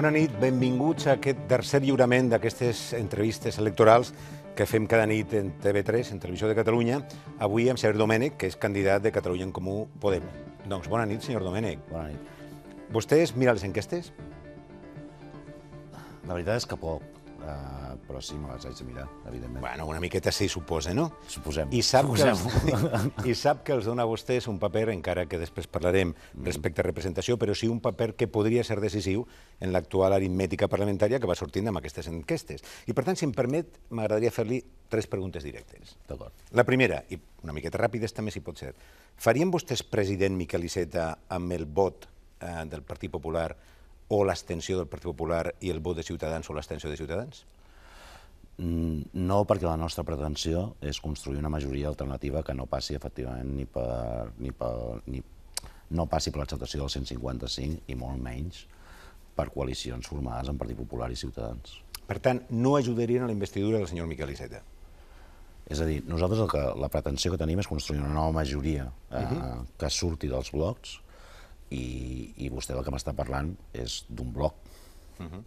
Bona nit, benvinguts a aquest tercer lliurament d'aquestes entrevistes electorals que fem cada nit en TV3, en Televisió de Catalunya, avui amb Xavier Domènech, que és candidat de Catalunya en Comú Podem. Doncs bona nit, senyor Domènech. Bona nit. Vostè mira les enquestes? La veritat és que poc. Eh, però sí, me les haig de mirar, evidentment. Bueno, una miqueta sí, suposa, no? Suposem. I sap, Suposem. Que, els, I sap que els dona a vostès un paper, encara que després parlarem mm. respecte a representació, però sí un paper que podria ser decisiu en l'actual aritmètica parlamentària que va sortint amb aquestes enquestes. I per tant, si em permet, m'agradaria fer-li tres preguntes directes. D'acord. La primera, i una miqueta ràpides també si pot ser, farien vostès president Miquel Iceta amb el vot eh, del Partit Popular o l'abstenció del Partit Popular i el vot de Ciutadans o l'abstenció de Ciutadans? Mm, no, perquè la nostra pretensió és construir una majoria alternativa que no passi efectivament ni per... Ni per ni, no passi per l'acceptació del 155 i molt menys per coalicions formades en Partit Popular i Ciutadans. Per tant, no ajudarien a la investidura del senyor Miquel Iceta? És a dir, nosaltres el que, la pretensió que tenim és construir una nova majoria eh, uh mhm. -huh. que surti dels blocs, i, i vostè del que m'està parlant és d'un bloc. Uh mhm. -huh.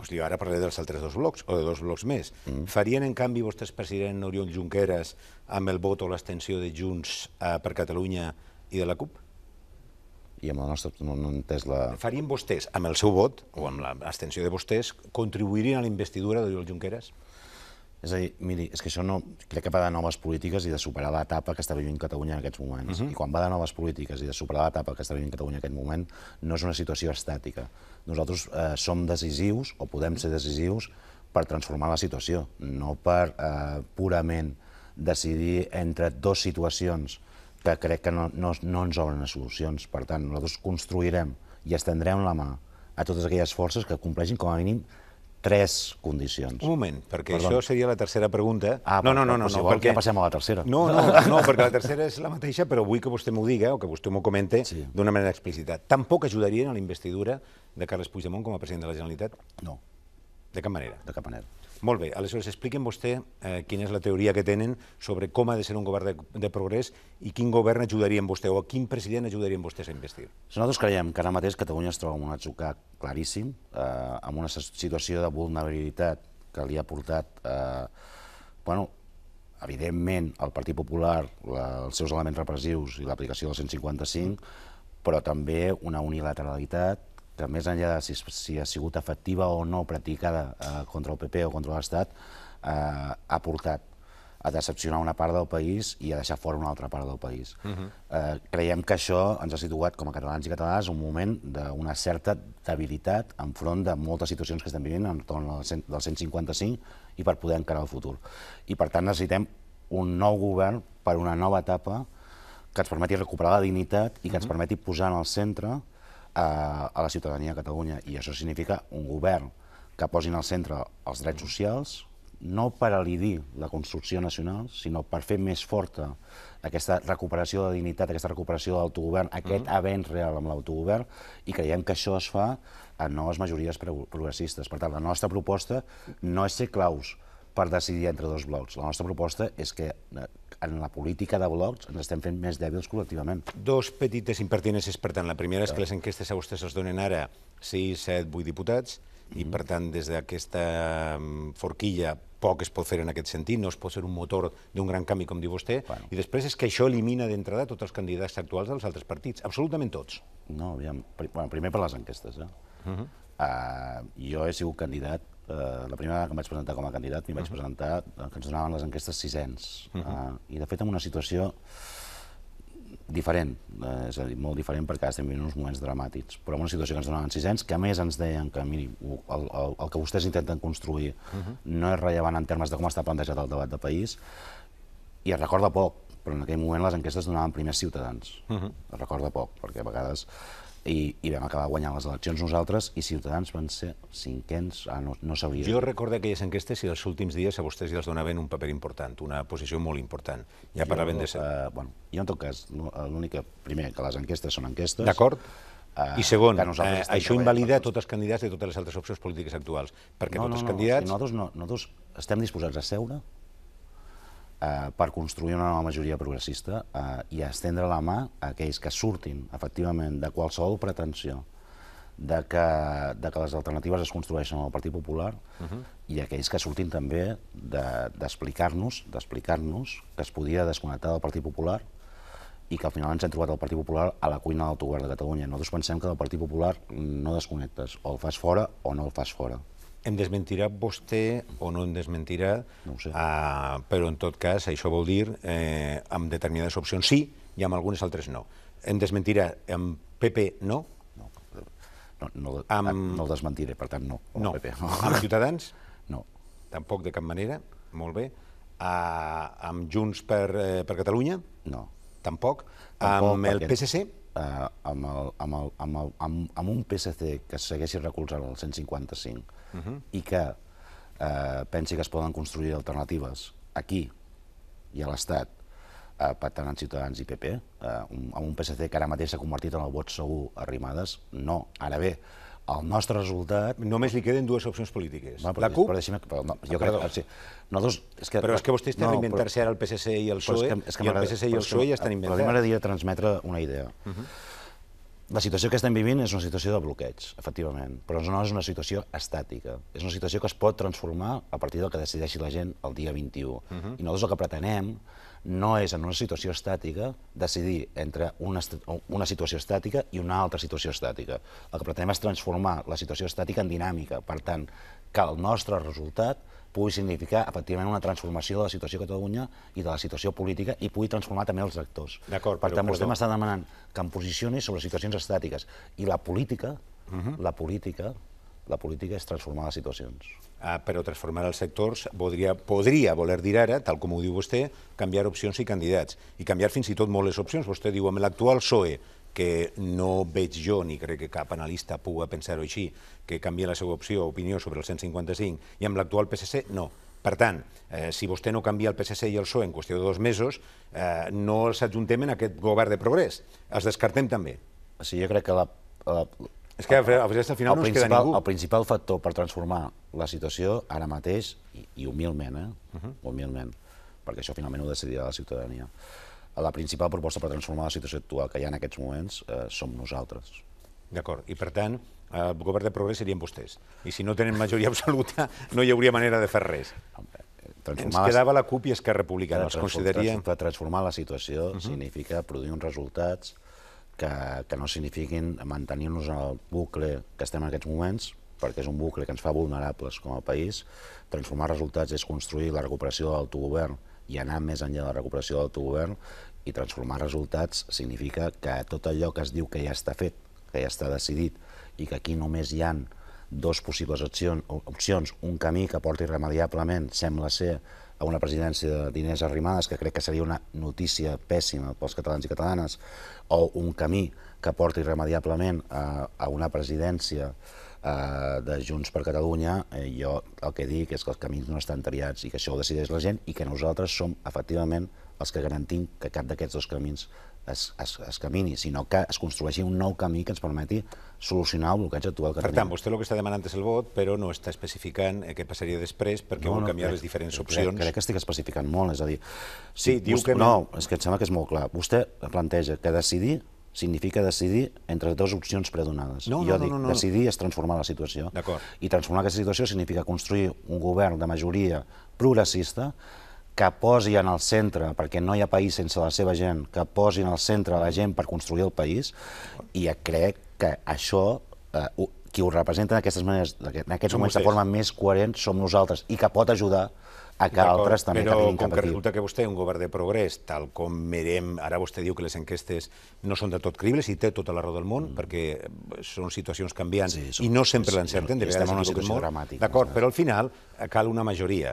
Pues jo ara parlaré dels altres dos blocs, o de dos blocs més. -huh. Mhm. Farien, en canvi, vostès, president Oriol Junqueras, amb el vot o l'extensió de Junts eh, per Catalunya i de la CUP? I amb la nostra... No, no entès la... Farien vostès, amb el seu vot, o amb l'extensió de vostès, contribuirien a la investidura d'Oriol Junqueras? És a dir, miri, és que això no... Crec que va de noves polítiques i de superar l'etapa que està vivint Catalunya en aquests moments. Uh mhm. -huh. I quan va de noves polítiques i de superar l'etapa que està vivint Catalunya en aquest moment, no és una situació estàtica. Nosaltres eh, som decisius, o podem ser decisius, per transformar la situació, no per eh, purament decidir entre dues situacions que crec que no, no, no ens obren a solucions. Per tant, nosaltres construirem i estendrem la mà a totes aquelles forces que compleixin com a mínim tres condicions. Un moment, perquè Perdona. això seria la tercera pregunta. Ah, no, no, no, no, no, perquè... ja passem a la tercera. No, no, no, no perquè la tercera és la mateixa, però vull que vostè m'ho diga o que vostè m'ho comente sí. d'una manera explícita. Tampoc ajudarien a la investidura de Carles Puigdemont com a president de la Generalitat? No. De cap manera? De cap manera. Molt bé, aleshores expliquen vostè eh, quina és la teoria que tenen sobre com ha de ser un govern de, de progrés i quin govern ajudaria vostè o quin president ajudarien vostè a investir. Nosaltres creiem que ara mateix Catalunya es troba en un atzucar claríssim, eh, amb una situació de vulnerabilitat que li ha portat, eh, bueno, evidentment, el Partit Popular, la, els seus elements repressius i l'aplicació del 155, però també una unilateralitat que més enllà de si, si ha sigut efectiva o no practicada eh, contra el PP o contra l'Estat, eh, ha portat a decepcionar una part del país i a deixar fora una altra part del país. Uh mhm. -huh. eh, creiem que això ens ha situat, com a catalans i catalanes, un moment d'una certa debilitat enfront de moltes situacions que estem vivint en entorn del 155 i per poder encarar el futur. I, per tant, necessitem un nou govern per una nova etapa que ens permeti recuperar la dignitat i que ens mhm. permeti posar en el centre a la ciutadania de Catalunya. I això significa un govern que posin al centre els drets socials, no per alidir la construcció nacional, sinó per fer més forta aquesta recuperació de dignitat, aquesta recuperació de l'autogovern, mhm. aquest uh -huh. avenç real amb l'autogovern, i creiem que això es fa en noves majories progressistes. Per tant, la nostra proposta no és ser claus per decidir entre dos blocs. La nostra proposta és que eh, en la política de blocs ens estem fent més dèbils col·lectivament. Dos petites impertinències, per tant. La primera és que les enquestes a vostès els donen ara 6, 7, 8 diputats, i per tant des d'aquesta mm, forquilla poc es pot fer en aquest sentit, no es pot ser un motor d'un gran canvi, com diu vostè, bueno. i després és que això elimina d'entrada tots els candidats actuals dels altres partits, absolutament tots. No, aviam, pr bueno, primer per les enquestes. Eh? Uh -huh. uh, jo he sigut candidat Eh, la primera vegada que em vaig presentar com a candidat, m'hi vaig presentar, eh, que ens donaven les enquestes sisens. Uh ah, -huh. I, de fet, en una situació diferent, eh, és a dir, molt diferent perquè ara estem vivint uns moments dramàtics, però en una situació que ens donaven sisens, que a més ens deien que, miri, el, el, el que vostès intenten construir uh -huh. no és rellevant en termes de com està plantejat el debat de país, i es recorda poc, però en aquell moment les enquestes donaven primers ciutadans. Uh -huh. Es recorda poc, perquè a vegades i, i vam acabar guanyant les eleccions nosaltres i Ciutadans van ser cinquens, ah, no, no sabria. Jo recordo aquelles enquestes i els últims dies a vostès ja els donaven un paper important, una posició molt important. Ja parlaven de... Ser... Uh, bueno, jo en tot cas, l'únic que, primer, que les enquestes són enquestes. D'acord. Uh, I segon, eh, això invalida tots els candidats de totes les altres opcions polítiques actuals, perquè no, tots no, els no, candidats... No, nosaltres, no, nosaltres estem disposats a seure eh, per construir una nova majoria progressista eh, i estendre la mà a aquells que surtin, efectivament, de qualsevol pretensió de que, de que les alternatives es construeixen al Partit Popular uh mhm. -huh. i aquells que surtin també d'explicar-nos de, d'explicar-nos que es podia desconnectar del Partit Popular i que al final ens hem trobat el Partit Popular a la cuina de de Catalunya. Nosaltres pensem que del Partit Popular no desconnectes, o el fas fora o no el fas fora. Em desmentirà vostè o no em desmentirà, no sé. uh, però en tot cas això vol dir eh, amb determinades opcions sí i amb algunes altres no. Em desmentirà amb PP no? No, no, no, amb... Ah, no el desmentiré, per tant no. No. PP, no. Amb Ciutadans? No. Tampoc de cap manera? Molt bé. Uh, amb Junts per, eh, per Catalunya? No. Tampoc? Tampoc amb el perquè... PSC? eh, amb, el, amb, el, amb, el, amb, amb un PSC que segueixi recolzant el 155 uh -huh. i que eh, pensi que es poden construir alternatives aquí i a l'Estat eh, pactant amb Ciutadans i PP, eh, un, amb un PSC que ara mateix s'ha convertit en el vot segur a Rimades, no, ara bé, el nostre resultat... Només li queden dues opcions polítiques. però, la CUP... Però però no, jo crec, sí. no, dos, és que, però és que vostès estan no, inventant-se ara el PSC i el PSOE, és que, és que i el PSC i el PSOE ja estan inventant. Però a mi m'agradaria transmetre una idea. Uh mhm. -huh. La situació que estem vivint és una situació de bloqueig, efectivament, però no és una situació estàtica. És una situació que es pot transformar a partir del que decideixi la gent el dia 21. Uh -huh. I nosaltres el que pretenem no és en una situació estàtica decidir entre una, una situació estàtica i una altra situació estàtica. El que pretenem és transformar la situació estàtica en dinàmica. Per tant, que el nostre resultat pugui significar, efectivament, una transformació de la situació a Catalunya i de la situació política i pugui transformar també els actors. D'acord, Per tant, vostè m'està demanant que em posicioni sobre situacions estàtiques. I la política, uh mhm. -huh. la política, la política és transformar les situacions. Ah, però transformar els sectors podria, podria voler dir ara, tal com ho diu vostè, canviar opcions i candidats, i canviar fins i tot molt les opcions. Vostè diu, amb l'actual PSOE, que no veig jo, ni crec que cap analista pugui pensar-ho així, que canvia la seva opció, o opinió sobre el 155, i amb l'actual PSC, no. Per tant, eh, si vostè no canvia el PSC i el PSOE en qüestió de dos mesos, eh, no els ajuntem en aquest govern de progrés. Els descartem també. Sí, jo crec que la, la, és que a la final no ens queda ningú. El principal factor per transformar la situació ara mateix, i, i humilment, eh? Uh -huh. humilment, perquè això finalment ho decidirà la ciutadania, la principal proposta per transformar la situació actual que hi ha en aquests moments eh, som nosaltres. D'acord, i per tant, el eh, govern de progrés serien vostès. I si no tenen majoria absoluta, no hi hauria manera de fer res. Eh, transformar Ens quedava la CUP i Esquerra Republicana, els considerien... Transformar la situació uh -huh. significa produir uns resultats que, que no signifiquin mantenir-nos en el bucle que estem en aquests moments, perquè és un bucle que ens fa vulnerables com a país. Transformar resultats és construir la recuperació de l'autogovern i anar més enllà de la recuperació de l'autogovern i transformar resultats significa que tot allò que es diu que ja està fet, que ja està decidit i que aquí només hi han dos possibles opcions, un camí que porti irremediablement, sembla ser, a una presidència d'Inés Arrimadas, que crec que seria una notícia pèssima pels catalans i catalanes, o un camí que porta irremediablement a, a una presidència eh, de Junts per Catalunya, eh, jo el que dic és que els camins no estan triats i que això ho decideix la gent i que nosaltres som efectivament els que garantim que cap d'aquests dos camins es, es, es camini, sinó que es construeixi un nou camí que ens permeti solucionar el bloqueig actual que per tenim. Per tant, vostè el que està demanant és el vot, però no està especificant eh, què passaria després, perquè no, vol canviar crec, les diferents crec, opcions. Crec, crec que estic especificant molt, és a dir... Sí, diu vostè, que... No, és que em sembla que és molt clar. Vostè planteja que decidir significa decidir entre dues opcions predonades. No, jo no, dic, no, no, no. decidir és transformar la situació. I transformar aquesta situació significa construir un govern de majoria progressista que posi en el centre, perquè no hi ha país sense la seva gent, que posin al centre la gent per construir el país, i crec que això, eh, qui ho representa d'aquestes maneres, en aquests moments de forma més coherent, som nosaltres, i que pot ajudar a que altres també però, que com que resulta que vostè, un govern de progrés, tal com mirem, ara vostè diu que les enquestes no són de tot cribles, i té tota la raó del món, mm. perquè són situacions canviants sí, som, i no sempre l'encerten, de vegades estem en una situació molt, dramàtica. D'acord, però al final cal una majoria.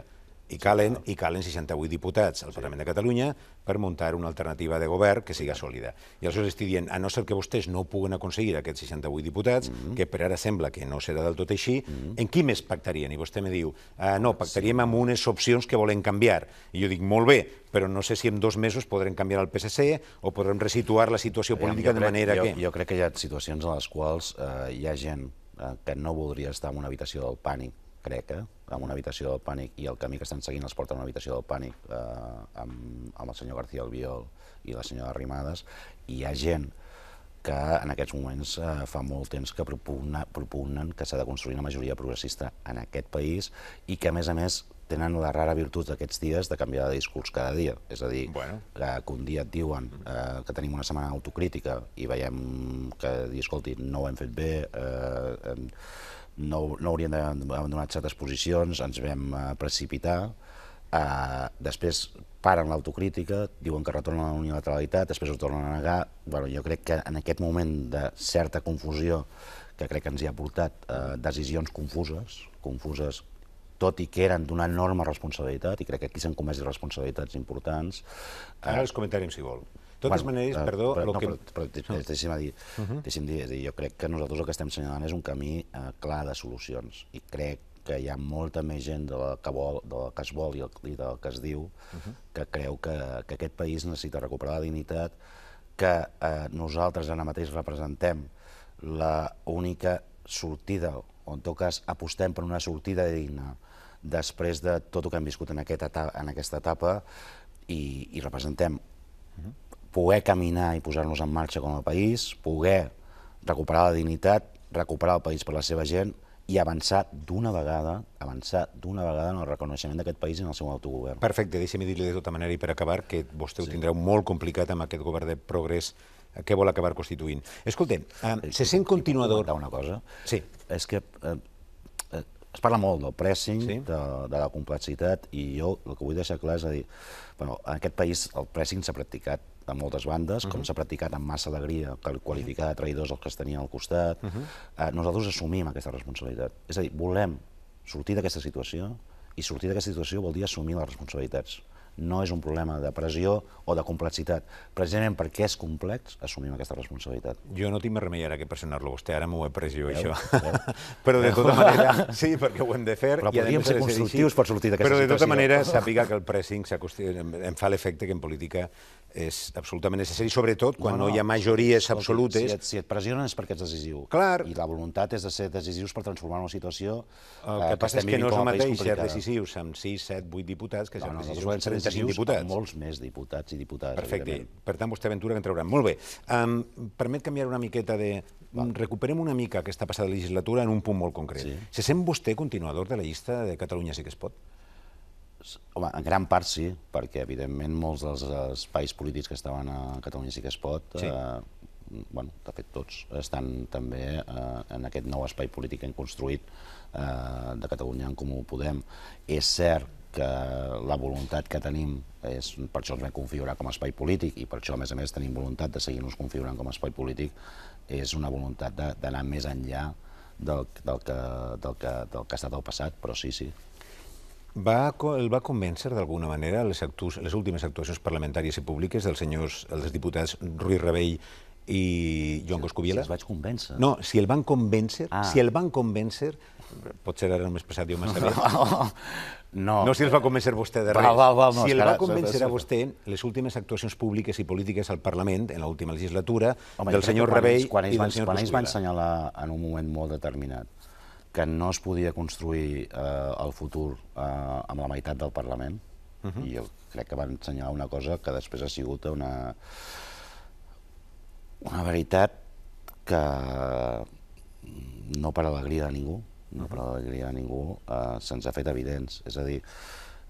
I calen, I calen 68 diputats al Parlament sí. de Catalunya per muntar una alternativa de govern que siga sòlida. I aleshores estic dient, a no ser que vostès no puguen aconseguir aquests 68 diputats, mm -hmm. que per ara sembla que no serà del tot així, mm -hmm. en qui més pactarien? I vostè me diu, ah, no, pactaríem sí. amb unes opcions que volen canviar. I jo dic, molt bé, però no sé si en dos mesos podrem canviar el PSC o podrem resituar la situació política crec, de manera jo, que... Jo crec que hi ha situacions en les quals eh, hi ha gent eh, que no voldria estar en una habitació del pànic crec, eh, amb una habitació del pànic i el camí que estan seguint els porta a una habitació del pànic eh, amb, amb el senyor García Albiol i la senyora Arrimadas, i hi ha gent que en aquests moments eh, fa molt temps que propugna, propugnen que s'ha de construir una majoria progressista en aquest país i que, a més a més, tenen la rara virtut d'aquests dies de canviar de discurs cada dia. És a dir, bueno. que, que un dia et diuen mm-hmm. eh, que tenim una setmana autocrítica i veiem que, escolti, no ho hem fet bé, eh, eh, no, no hauríem abandonat certes posicions, ens vam eh, precipitar, eh, després paren l'autocrítica, diuen que retornen a la unilateralitat, després ho tornen a negar. Bueno, jo crec que en aquest moment de certa confusió que crec que ens hi ha portat eh, decisions confuses, confuses tot i que eren d'una enorme responsabilitat, i crec que aquí s'han comès responsabilitats importants. Eh, Ara eh, els comentarem, si vol totes bueno, maneres, eh, perdó... Però, el no, que... però, però dir, uh -huh. dir, dir, jo crec que nosaltres el que estem senyalant és un camí eh, clar de solucions i crec que hi ha molta més gent de la que, vol, de la que es vol i, el, i del que es diu uh -huh. que creu que, que aquest país necessita recuperar la dignitat, que eh, nosaltres ara mateix representem la única sortida, o en tot cas apostem per una sortida digna després de tot el que hem viscut en, aquest etapa, en aquesta etapa i, i representem uh -huh poder caminar i posar-nos en marxa com a país, poder recuperar la dignitat, recuperar el país per la seva gent i avançar d'una vegada, avançar d'una vegada en el reconeixement d'aquest país i en el seu autogovern. Perfecte, deixem dir-li de tota manera i per acabar que vostè sí. ho tindreu molt complicat amb aquest govern de progrés eh, que vol acabar constituint. Escolte, eh, se sent continuador... una cosa? Sí. És que eh, eh, es parla molt del pressing, sí? de, de la complexitat, i jo el que vull deixar clar és a dir, bueno, en aquest país el pressing s'ha practicat de moltes bandes, uh -huh. com mhm. s'ha practicat amb massa alegria, qualificar de mhm. traïdors els que es tenien al costat. Uh mhm. -huh. eh, nosaltres assumim aquesta responsabilitat. És a dir, volem sortir d'aquesta situació, i sortir d'aquesta situació vol dir assumir les responsabilitats no és un problema de pressió o de complexitat. Precisament perquè és complex, assumim aquesta responsabilitat. Jo no tinc més remei ara que pressionar-lo vostè, ara m'ho he pres jo, Veu? això. Veu? però de tota manera, sí, perquè ho hem de fer. Però podríem ser constructius per sortir d'aquesta situació. Però de tota manera, sàpiga que el pressing em, fa l'efecte que en política és absolutament necessari, sobretot quan no, no. no hi ha majories absolutes. Si et, si et pressionen és perquè ets decisiu. Clar. I la voluntat és de ser decisius per transformar una situació... El eh, que, que passa és que no és el mateix ser decisius amb 6, 7, 8 diputats que no, ser no, decisius 35 diputats. molts més diputats i diputades. Perfecte. Per tant, vostè aventura que en traurà. Molt bé. Um, permet canviar una miqueta de... Mm, recuperem una mica aquesta passada legislatura en un punt molt concret. Sí. Se sent vostè continuador de la llista de Catalunya sí que es pot? Home, en gran part sí, perquè evidentment molts dels espais polítics que estaven a Catalunya sí que es pot sí. eh, bueno, de fet tots, estan també eh, en aquest nou espai polític que hem construït eh, de Catalunya en Comú Podem. És cert que la voluntat que tenim és, per això ens vam configurar com a espai polític i per això, a més a més, tenim voluntat de seguir-nos configurant com a espai polític, és una voluntat d'anar més enllà del, del, que, del, que, del que ha estat el passat, però sí, sí. Va, el va convèncer d'alguna manera les, actus, les últimes actuacions parlamentàries i públiques dels senyors, els diputats Ruiz Rebell i Joan Coscubiela? Si els vaig convèncer. No, si el van convèncer, ah. si el van convèncer, potser ara no m'he expressat jo massa bé. No. No si els va convèncer vostè de res. Va, va, va, no, si el va convèncer a vostè, les últimes actuacions públiques i polítiques al Parlament, en l'última legislatura, Home, del senyor Rebell quan ells, quan ells, i del senyor Quan ells van assenyalar en un moment molt determinat que no es podia construir eh, el futur eh, amb la meitat del Parlament, uh mhm. -huh. i jo crec que van assenyalar una cosa que després ha sigut una, una veritat que no per alegria de ningú, no uh -huh. per a ningú, eh, se'ns ha fet evidents. És a dir,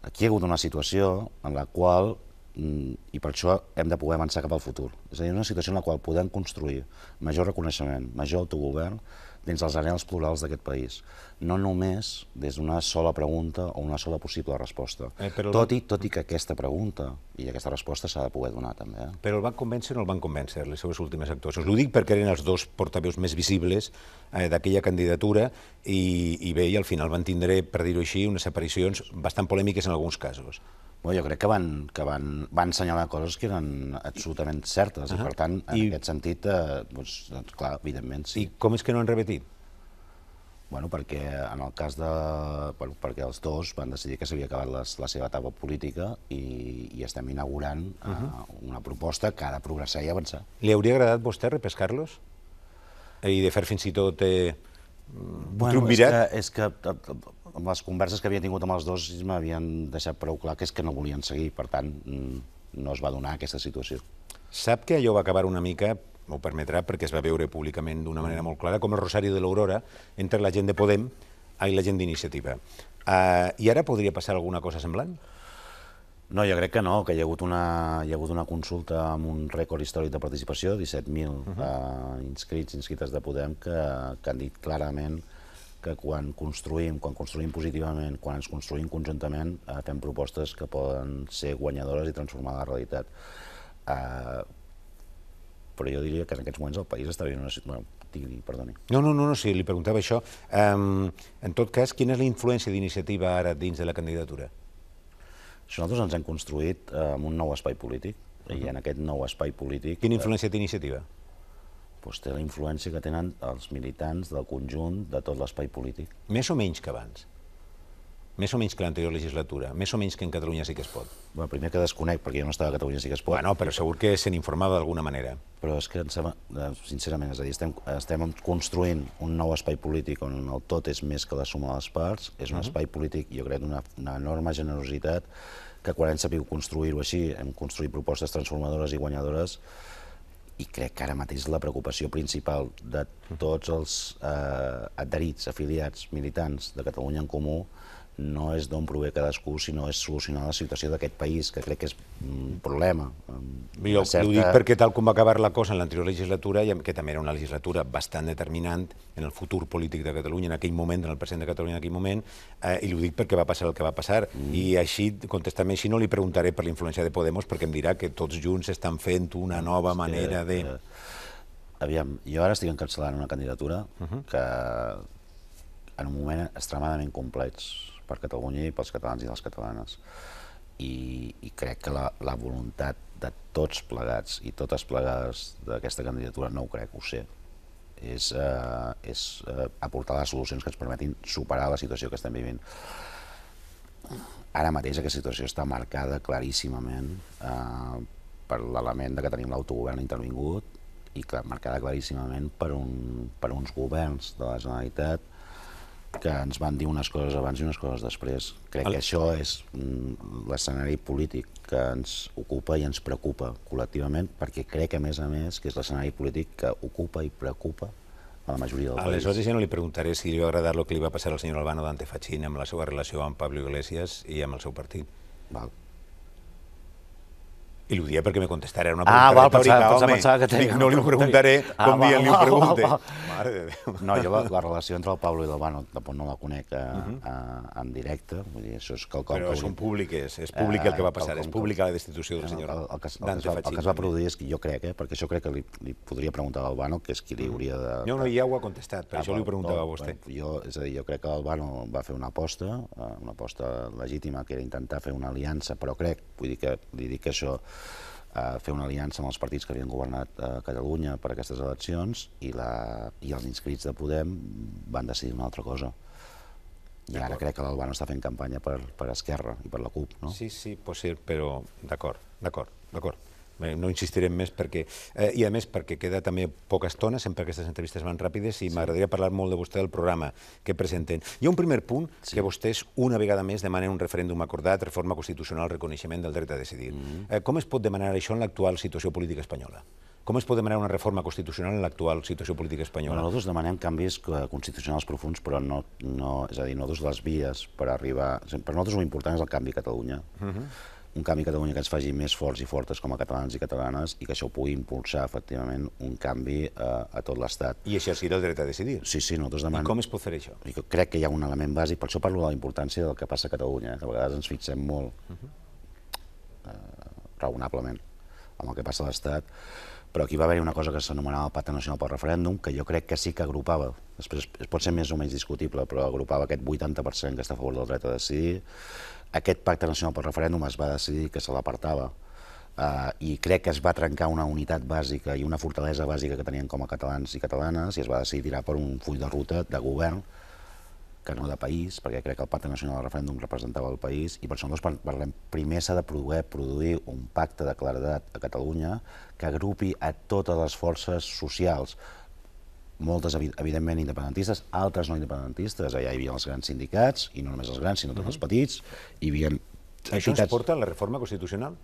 aquí hi ha hagut una situació en la qual mm, i per això hem de poder avançar cap al futur. És a dir, una situació en la qual podem construir major reconeixement, major autogovern dins dels anells plurals d'aquest país no només des d'una sola pregunta o una sola possible resposta. Eh, però... tot, i, tot i que aquesta pregunta i aquesta resposta s'ha de poder donar també. Eh? Però el van convèncer o no el van convèncer les seves últimes actuacions? Ho dic perquè eren els dos portaveus més visibles eh, d'aquella candidatura i, i bé, i al final van tindre, per dir-ho així, unes aparicions bastant polèmiques en alguns casos. Bueno, jo crec que van, que van, van assenyalar coses que eren absolutament certes, uh -huh. i per tant, en I... aquest sentit, eh, doncs, doncs, clar, evidentment, sí. I com és que no han repetit? Bueno, perquè en el cas de... Bueno, perquè els dos van decidir que s'havia acabat les, la seva etapa política i, i estem inaugurant uh eh, -huh. Mhm. uh, una proposta que ha de progressar i avançar. Li hauria agradat vostè repescar-los? Eh, I de fer fins i tot... Eh, bueno, és que, és que amb les converses que havia tingut amb els dos m'havien deixat prou clar que és que no volien seguir, per tant, mm, no es va donar aquesta situació. Sap que allò va acabar una mica m'ho permetrà perquè es va veure públicament d'una manera molt clara, com el Rosari de l'Aurora entre la gent de Podem i la gent d'Iniciativa. Uh, I ara podria passar alguna cosa semblant? No, jo crec que no, que hi ha hagut una, hi ha hagut una consulta amb un rècord històric de participació, 17.000 uh -huh. uh, inscrits, inscrites de Podem, que, que han dit clarament que quan construïm, quan construïm positivament, quan ens construïm conjuntament, eh, fem propostes que poden ser guanyadores i transformar la realitat. Eh, però jo diria que en aquests moments el país està vivint una situació... Digui, perdoni. No, no, no, no sí, li preguntava això. Um, en tot cas, quina és la influència d'iniciativa ara dins de la candidatura? Això nosaltres ens hem construït eh, amb un nou espai polític, uh -huh. i mhm. en aquest nou espai polític... Quina eh, influència té iniciativa? Doncs té la influència que tenen els militants del conjunt de tot l'espai polític. Més o menys que abans? més o menys que l'anterior legislatura, més o menys que en Catalunya sí que es pot. Bueno, primer que desconec, perquè jo no estava a Catalunya sí que es pot. Bueno, però segur que se n'informava d'alguna manera. Però és que, eh, sincerament, és a dir, estem, estem construint un nou espai polític on el tot és més que la suma de les parts, és un uh mhm. -huh. espai polític, jo crec, d'una enorme generositat, que quan hem sabut construir-ho així, hem construït propostes transformadores i guanyadores, i crec que ara mateix la preocupació principal de mhm. tots els eh, adherits, afiliats, militants de Catalunya en Comú no és d'on prové cadascú, sinó és solucionar la situació d'aquest país, que crec que és un problema. Jo certa... ho dic perquè tal com va acabar la cosa en l'anterior legislatura, i que també era una legislatura bastant determinant en el futur polític de Catalunya en aquell moment, en el present de Catalunya en aquell moment, eh, i ho dic perquè va passar el que va passar, mm. i així, contestant-me així, no li preguntaré per la influència de Podemos, perquè em dirà que tots junts estan fent una mm, nova sí, manera de... Eh, aviam, jo ara estic encarcelant una candidatura uh mhm. -huh. que en un moment extremadament complex per Catalunya i pels catalans i les catalanes. I, i crec que la, la voluntat de tots plegats i totes plegades d'aquesta candidatura, no ho crec, ho sé, és, eh, és eh, aportar les solucions que ens permetin superar la situació que estem vivint. Ara mateix aquesta situació està marcada claríssimament eh, per l'element de que tenim l'autogovern intervingut i clar, marcada claríssimament per, un, per uns governs de la Generalitat que ens van dir unes coses abans i unes coses després. Crec que això és mm, l'escenari polític que ens ocupa i ens preocupa col·lectivament, perquè crec, a més a més, que és l'escenari polític que ocupa i preocupa a la majoria del Aleshores, país. Aleshores, ja no li preguntaré si li va agradar el que li va passar al senyor Albano Dante Fachin amb la seva relació amb Pablo Iglesias i amb el seu partit. Val i li ho dia perquè me contestara, era una ah, pregunta ah, val, retòrica, pensava, home. Pensava que tenia... no li ho preguntaré ah, com dient li ho pregunte. Val, val. Mare de Déu. No, jo la, la relació entre el Pablo i l'Albano tampoc no la conec a, uh eh, -huh. Mhm. Eh, a, en directe, vull dir, això és quelcom... Però que... són públiques, és públic el que va eh, passar, és pública la destitució del senyor el, el, que, el, Dante el, el, el que es va produir és, que jo crec, eh, perquè això crec que li, li podria preguntar a Bano, que és qui li mhm. hauria de... No, no, ja ho ha contestat, per ah, això li ho preguntava a vostè. Jo, és a dir, jo crec que Bano va fer una aposta, una aposta legítima, que era intentar fer una aliança, però crec, vull dir que li dic que això a fer una aliança amb els partits que havien governat a Catalunya per aquestes eleccions i, la, i els inscrits de Podem van decidir una altra cosa. I ara crec que l'Albano està fent campanya per, per Esquerra i per la CUP, no? Sí, sí, pot ser, però d'acord, d'acord, d'acord. Bé, no insistirem més perquè, eh, i a més perquè queda també poca estona, sempre aquestes entrevistes van ràpides i sí. m'agradaria parlar molt de vostè del programa que presenten. Hi ha un primer punt sí. que vostès una vegada més demanen un referèndum acordat, reforma constitucional, reconeixement del dret a decidir. Mm -hmm. eh, com es pot demanar això en l'actual situació política espanyola? Com es pot demanar una reforma constitucional en l'actual situació política espanyola? nosaltres demanem canvis eh, constitucionals profuns, però no, no, és a dir, nosaltres les vies per arribar... Per nosaltres l'important és el canvi a Catalunya. mm -hmm un canvi a Catalunya que ens faci més forts i fortes com a catalans i catalanes i que això pugui impulsar, efectivament, un canvi eh, a tot l'Estat. I exercir el dret a decidir. Sí, sí, nosaltres demanem... I com es pot fer això? I crec que hi ha un element bàsic, per això parlo de la importància del que passa a Catalunya, eh, que a vegades ens fixem molt, mhm. eh, raonablement, amb el que passa a l'Estat, però aquí va haver una cosa que s'anomenava el Pacte Nacional pel Referèndum, que jo crec que sí que agrupava, després pot ser més o menys discutible, però agrupava aquest 80% que està a favor del dret a decidir, aquest pacte nacional pel referèndum es va decidir que se l'apartava eh, i crec que es va trencar una unitat bàsica i una fortalesa bàsica que tenien com a catalans i catalanes i es va decidir tirar per un full de ruta de govern que no de país, perquè crec que el Pacte Nacional del Referèndum representava el país, i per això nosaltres parlem, primer s'ha de produir, produir un pacte de claredat a Catalunya que agrupi a totes les forces socials, moltes evidentment independentistes, altres no independentistes. Allà hi havia els grans sindicats, i no només els grans, sinó tots els petits, hi havia... Això ens porta a la reforma constitucional?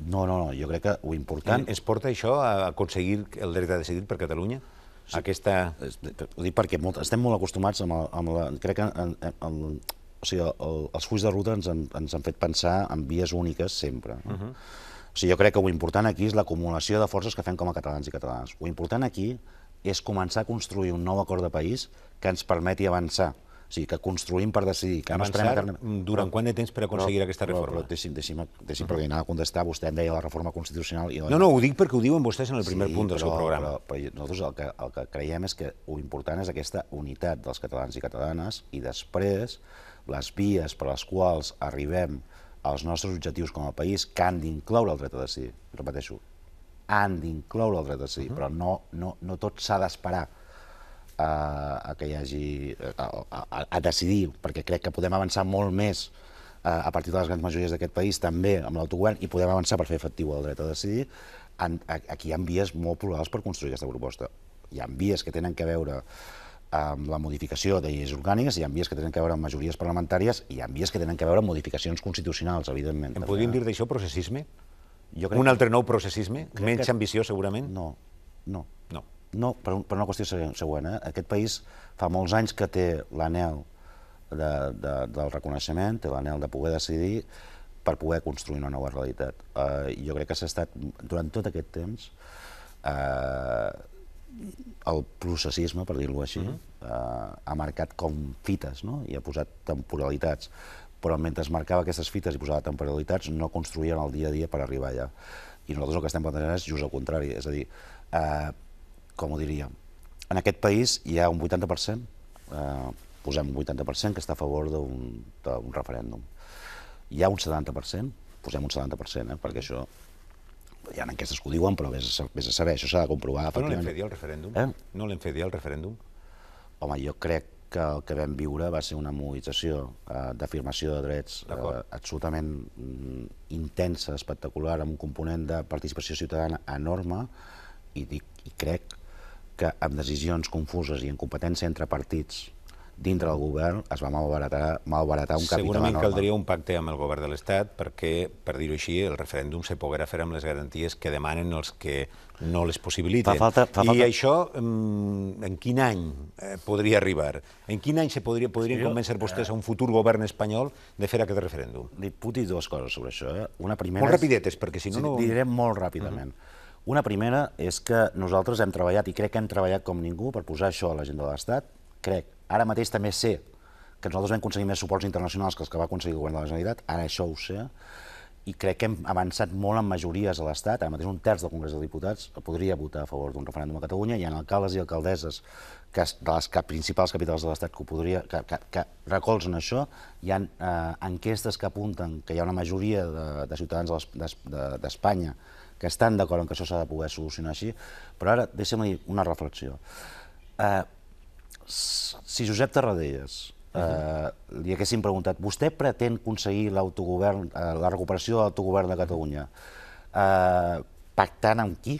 No, no, no, jo crec que ho important... Ens porta això a aconseguir el dret a decidir per Catalunya? Sí. Aquesta... Ho dic perquè molt, estem molt acostumats amb, el, amb la... Crec que en, en, en, o sigui, el, els fulls de ruta ens han, ens han fet pensar en vies úniques sempre. No? Uh -huh. O sigui, jo crec que ho important aquí és l'acumulació de forces que fem com a catalans i catalanes. Ho important aquí és començar a construir un nou acord de país que ens permeti avançar. O sigui, que construïm per decidir. Que Avançar no estarem... durant quant de temps per aconseguir però, aquesta reforma? Però, però deixi'm, deixi'm, deixi'm uh -huh. perquè anava a contestar, vostè em deia la reforma constitucional... I la... No, no, ho dic perquè ho diuen vostès en el primer sí, punt del però, seu programa. Però, però nosaltres el que, el que creiem és que lo important és aquesta unitat dels catalans i catalanes i després les vies per les quals arribem als nostres objectius com a país que han d'incloure el dret a decidir. Repeteixo, han d'incloure el dret a decidir, uh -huh. però no, no, no tot s'ha d'esperar a, eh, a que hi hagi... Eh, a, a, a decidir, perquè crec que podem avançar molt més eh, a partir de les grans majories d'aquest país, també amb l'autogovern, i podem avançar per fer efectiu el dret a decidir, en, aquí hi ha vies molt plurals per construir aquesta proposta. Hi ha vies que tenen que veure amb la modificació de lleis orgàniques, hi ha vies que tenen que veure amb majories parlamentàries i hi ha vies que tenen que veure amb modificacions constitucionals, evidentment. En podríem dir d'això processisme? Jo crec un altre nou processisme, crec menys que... ambició segurament? No, no. No. No, per, per una qüestió següent. Eh? Aquest país fa molts anys que té l'anel de, de, del reconeixement, té l'anel de poder decidir per poder construir una nova realitat. Uh, jo crec que s'ha estat, durant tot aquest temps, uh, el processisme, per dir-ho així, uh -huh. uh, ha marcat com fites no? i ha posat temporalitats però mentre es marcava aquestes fites i posava temporalitats no construïen el dia a dia per arribar allà. I nosaltres el que estem plantejant és just el contrari, és a dir, eh, com ho diria, en aquest país hi ha un 80%, eh, posem un 80% que està a favor d'un referèndum. Hi ha un 70%, posem un 70%, eh, perquè això hi ha enquestes que ho diuen, però vés a, vés a saber, això s'ha de comprovar. Però no l'hem fet dir el referèndum? Eh? No l'hem fet dir el referèndum? Home, jo crec que el que vam viure va ser una mobilització eh, d'afirmació de drets eh, absolutament mm, intensa, espectacular, amb un component de participació ciutadana enorme i, dic, i crec que amb decisions confuses i en competència entre partits dintre del govern es va malbaratar, malbaratar un capital Segurament caldria un pacte amb el govern de l'Estat perquè, per dir-ho així, el referèndum se poguera fer amb les garanties que demanen els que no les possibiliten. Fa falta, fa falta... I això, mm, en quin any eh, podria arribar? En quin any se podria, podrien jo, convèncer vostès eh, a un futur govern espanyol de fer aquest referèndum? Li puc dir dues coses sobre això. Eh? Una primera... Molt és... rapidetes, perquè si no... no... Diré molt ràpidament. Uh -huh. Una primera és que nosaltres hem treballat, i crec que hem treballat com ningú, per posar això a l'agenda de l'Estat. Crec Ara mateix també sé que nosaltres vam aconseguir més suports internacionals que els que va aconseguir el govern de la Generalitat, ara això ho sé, i crec que hem avançat molt en majories a l'Estat, ara mateix un terç del Congrés de Diputats podria votar a favor d'un referèndum a Catalunya, hi ha alcaldes i alcaldesses que de les que, principals capitals de l'Estat que, podria, que, que, que recolzen això, hi ha eh, enquestes que apunten que hi ha una majoria de, de ciutadans d'Espanya que estan d'acord en que això s'ha de poder solucionar així, però ara deixem-li una reflexió. Eh, si Josep Tarradellas eh, li haguessin preguntat vostè pretén aconseguir l'autogovern, eh, la recuperació de l'autogovern de Catalunya eh, pactant amb qui?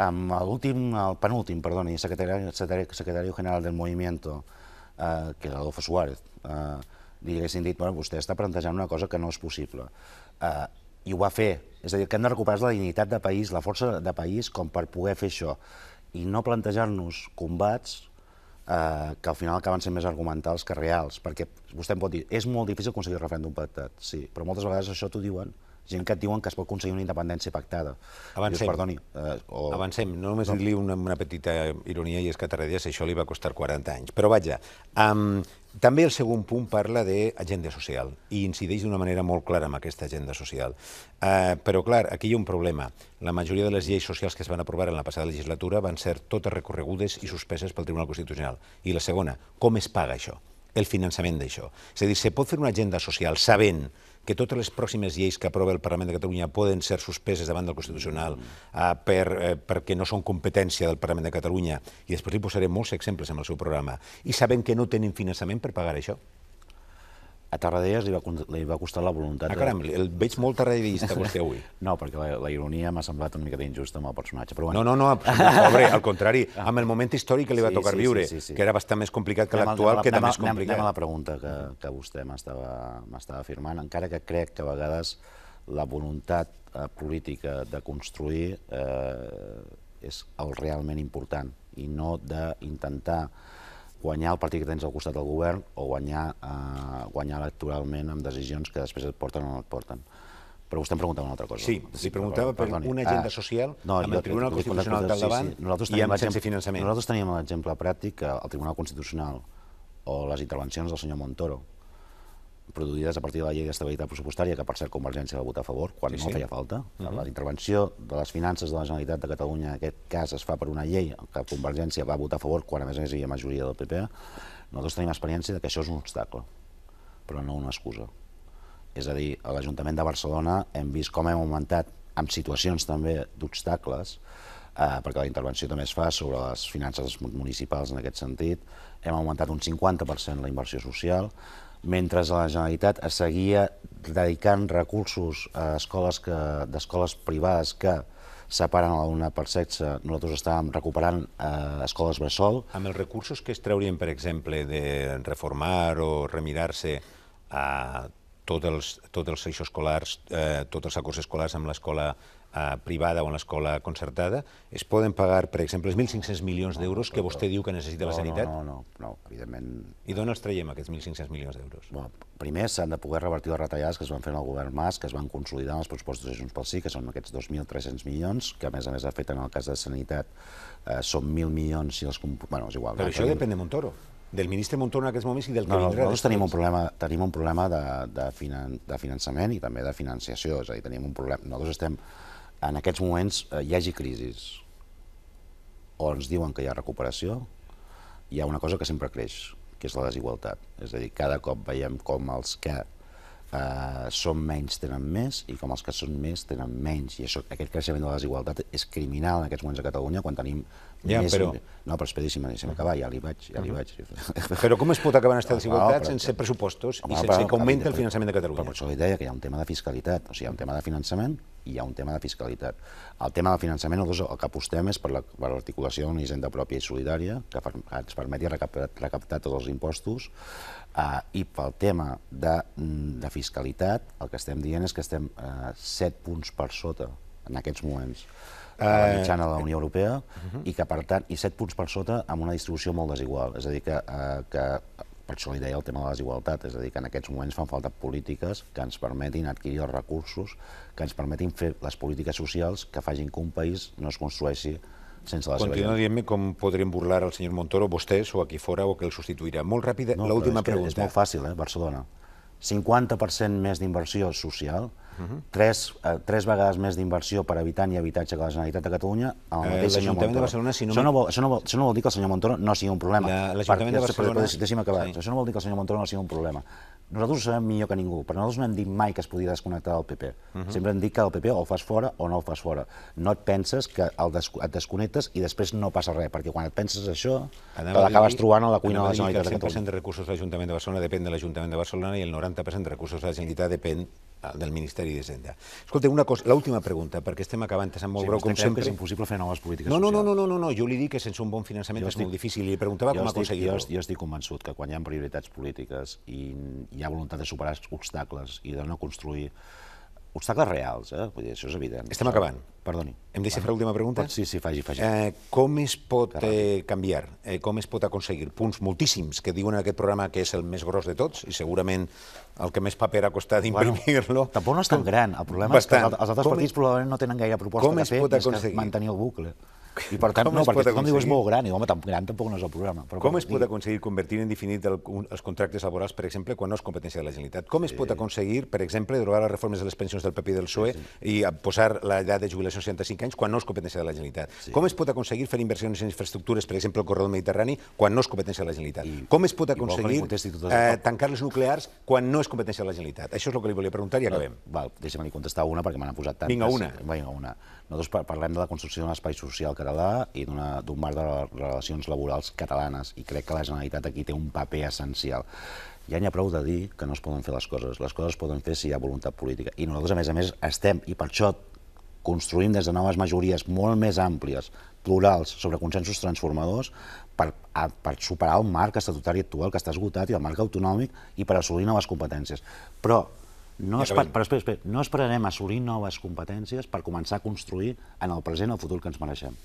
Amb l'últim, el penúltim, perdoni, secretari, secretari, secretari general del Movimiento, eh, que és Adolfo Suárez, eh, li haguessin dit, bueno, vostè està plantejant una cosa que no és possible. Eh, I ho va fer. És a dir, que hem de recuperar la dignitat de país, la força de país, com per poder fer això. I no plantejar-nos combats eh, que al final acaben sent més argumentals que reals, perquè vostè em pot dir, és molt difícil aconseguir el referèndum pactat, sí, però moltes vegades això t'ho diuen gent que et diuen que es pot aconseguir una independència pactada. Avancem. Dius, perdoni, eh, o... Avancem. No només no. dir-li una, una petita ironia, i és que a Tarradellas això li va costar 40 anys. Però vaja, um, també el segon punt parla d'agenda social i incideix d'una manera molt clara en aquesta agenda social. Uh, però, clar, aquí hi ha un problema. La majoria de les lleis socials que es van aprovar en la passada legislatura van ser totes recorregudes i suspeses pel Tribunal Constitucional. I la segona, com es paga això? El finançament d'això. És a dir, se pot fer una agenda social sabent que totes les pròximes lleis que aprova el Parlament de Catalunya poden ser suspeses davant del Constitucional mm. per, eh, perquè no són competència del Parlament de Catalunya, i després li posaré molts exemples en el seu programa, i saben que no tenen finançament per pagar això a Tarradellas li va, li va costar la voluntat... Ah, caram, el veig molt tarradellista, vostè, avui. no, perquè la, la ironia m'ha semblat una mica injusta amb el personatge. Però bueno. No, no, no, pobre, al contrari, ah. amb el moment històric que li va sí, tocar sí, viure, sí, sí, sí. que era bastant més complicat que l'actual, la, que també és complicat. Anem a la pregunta que, que vostè m'estava afirmant, encara que crec que a vegades la voluntat eh, política de construir eh, és el realment important i no d'intentar guanyar el partit que tens al costat del govern o guanyar, eh, guanyar electoralment amb decisions que després et porten o no et porten. Però vostè em preguntava una altra cosa. Sí, li preguntava per perdoni. una ah, agenda social ah, no, amb el Tribunal Constitucional del davant sí, sí. Nosaltres i amb de finançament. Nosaltres teníem l'exemple pràctic que el Tribunal Constitucional o les intervencions del senyor Montoro, produïdes a partir de la llei d'estabilitat pressupostària, que per cert Convergència va votar a favor, quan sí, no sí. feia falta. Uh mhm. -huh. La intervenció de les finances de la Generalitat de Catalunya en aquest cas es fa per una llei que Convergència va votar a favor quan a més a més hi havia majoria del PP. Nosaltres tenim experiència de que això és un obstacle, però no una excusa. És a dir, a l'Ajuntament de Barcelona hem vist com hem augmentat amb situacions també d'obstacles, eh, perquè la intervenció també es fa sobre les finances municipals en aquest sentit, hem augmentat un 50% la inversió social, mentre la Generalitat es seguia dedicant recursos a escoles d'escoles privades que separen l'alumnat per sexe, nosaltres estàvem recuperant eh, escoles bressol. Amb els recursos que es traurien, per exemple, de reformar o remirar-se a tots els, tot els eixos escolars, eh, tots els acords escolars amb l'escola Eh, privada o en l'escola concertada, es poden pagar, per exemple, els 1.500 milions d'euros que vostè diu que necessita la sanitat? No, no, no, evidentment... I d'on els traiem, aquests 1.500 milions d'euros? primer s'han de poder revertir les retallades que es van fer en el govern Mas, que es van consolidar en els pressupostos de Junts pel Sí, que són aquests 2.300 milions, que a més a més ha fet en el cas de sanitat eh, són 1.000 milions si els... Bueno, és igual. Però això depèn de Montoro del ministre Montoro en aquests moments i del que no, vindrà nosaltres tenim un problema, tenim un problema de, de, finan, de finançament i també de financiació, és a dir, tenim un problema, nosaltres estem en aquests moments eh, hi hagi crisis o ens diuen que hi ha recuperació, hi ha una cosa que sempre creix, que és la desigualtat. És a dir, cada cop veiem com els que eh, són menys tenen més i com els que són més tenen menys. I això, aquest creixement de la desigualtat és criminal en aquests moments a Catalunya quan tenim ja, més, però... No, però esperi, si me se m'acaba, ja li vaig, ja li vaig. Però com es pot acabar aquesta desigualtat ah, no, però, sense pressupostos home, i sense però, que augmenti el finançament de Catalunya? Per això li deia que hi ha un tema de fiscalitat, o sigui, hi ha un tema de finançament i hi ha un tema de fiscalitat. El tema del finançament, nosaltres el que apostem és per l'articulació d'una hisenda pròpia i solidària que, que ens permeti recaptar, recaptar tots els impostos eh, i pel tema de, mm, de fiscalitat el que estem dient és que estem eh, set punts per sota en aquests moments a la eh, mitjana de la eh, Unió Europea, uh-huh. i que per tant, i 7 punts per sota amb una distribució molt desigual, és a dir, que, eh, que per això li deia el tema de la desigualtat, és a dir, que en aquests moments fan falta polítiques que ens permetin adquirir els recursos, que ens permetin fer les polítiques socials que facin que un país no es construeixi sense la seva Continua dient-me com podrem burlar el senyor Montoro, vostès o aquí fora, o que el substituirà. Molt ràpida, no, l'última pregunta. És molt fàcil, eh, Barcelona. 50% més d'inversió social, tres, eh, tres vegades més d'inversió per habitant i habitatge que la Generalitat de Catalunya el eh, mateix eh, senyor Montoro. De Barcelona, si no... Això, no vol, això, no vol, això no vol dir que el senyor Montoro no sigui un problema. L'Ajuntament de Barcelona... Deixi'm acabar. Sí. Això no vol dir que el senyor Montoro no sigui un problema. Nosaltres ho sabem millor que ningú, però nosaltres no hem dit mai que es podia desconnectar del PP. Uh mhm. -huh. Sempre hem dit que el PP o el fas fora o no el fas fora. No et penses que el des et desconnectes i després no passa res, perquè quan et penses això, te l'acabes trobant a la cuina de la Generalitat de Catalunya. El 100% de recursos de l'Ajuntament de Barcelona depèn de l'Ajuntament de Barcelona i el 90% de recursos de la Generalitat depèn Eh, del Ministeri d'Hisenda. Escolta, una cosa, l'última pregunta, perquè estem acabant, és molt sí, breu, com sempre. és impossible fer noves polítiques no, no, socials. No, no, no, no, jo li dic que sense un bon finançament és molt difícil, i li preguntava com aconseguir-ho. Jo, jo estic convençut que quan hi ha prioritats polítiques i hi ha voluntat de superar obstacles i de no construir obstacles reals, eh? Vull dir, això és evident. Estem això. acabant. Perdoni. Em deixa fer l'última pregunta? Pot, sí, sí, faci, faci. Eh, com es pot eh, canviar, eh, com es pot aconseguir punts moltíssims que diuen en aquest programa que és el més gros de tots i segurament el que més paper ha costat imprimir-lo... Bueno, tampoc no és tan gran. El problema Bastant. és que els altres com partits probablement no tenen gaire proposta com de fer, es pot aconseguir? mantenir el bucle. I per tant, no, perquè com diu és molt gran, i home, tan gran tampoc no és el programa. Però com es pot aconseguir convertir en definit el, un, els contractes laborals, per exemple, quan no és competència de la Generalitat? Com sí. es pot aconseguir, per exemple, derogar les reformes de les pensions del PP i del PSOE sí, sí. i eh, posar l'edat de jubilació a 65 anys quan no és competència de la Generalitat? Sí. Com es pot aconseguir fer inversions en infraestructures, per exemple, el corredor mediterrani, quan no és competència de la Generalitat? I, com es pot aconseguir eh, tancar les nuclears quan no és competència de la Generalitat? Això és el que li volia preguntar i acabem. Val, deixa'm-li contestar una perquè me n'han posat tantes. Vinga, una. Vinga, una. Nosaltres parlem de la construcció d'un espai social català i d'un marc de relacions laborals catalanes, i crec que la Generalitat aquí té un paper essencial. Ja n'hi ha prou de dir que no es poden fer les coses. Les coses es poden fer si hi ha voluntat política. I nosaltres, a més a més, estem, i per això construïm des de noves majories molt més àmplies, plurals, sobre consensos transformadors, per, a, per superar el marc estatutari actual que està esgotat i el marc autonòmic i per assolir noves competències. Però no, es, però espera, espera, no esperarem assolir noves competències per començar a construir en el present el futur que ens mereixem.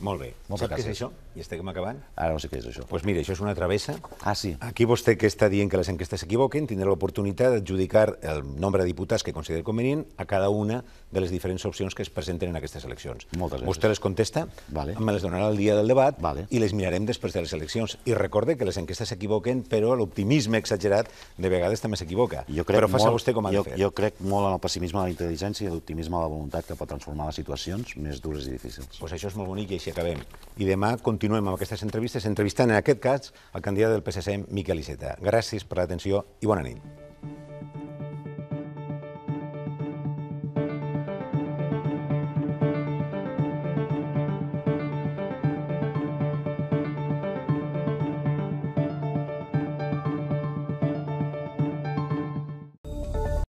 Molt bé. Moltes Sap què és això? I estem acabant? Ara no sé què és això. Doncs pues mira, això és una travessa. Ah, sí. Aquí vostè que està dient que les enquestes s'equivoquen tindrà l'oportunitat d'adjudicar el nombre de diputats que consideri convenient a cada una de les diferents opcions que es presenten en aquestes eleccions. Moltes gràcies. Vostè les contesta, vale. me les donarà el dia del debat vale. i les mirarem després de les eleccions. I recorde que les enquestes s'equivoquen, però l'optimisme exagerat de vegades també s'equivoca. Però faça molt, vostè com ha jo, de fer. Jo crec molt en el pessimisme de la intel·ligència i l'optimisme de la voluntat que pot transformar les situacions més dures i difícils. pues això és molt bonic i així acabem. I demà continuem amb aquestes entrevistes, entrevistant en aquest cas el candidat del PSC, Miquel Iceta. Gràcies per l'atenció i bona nit.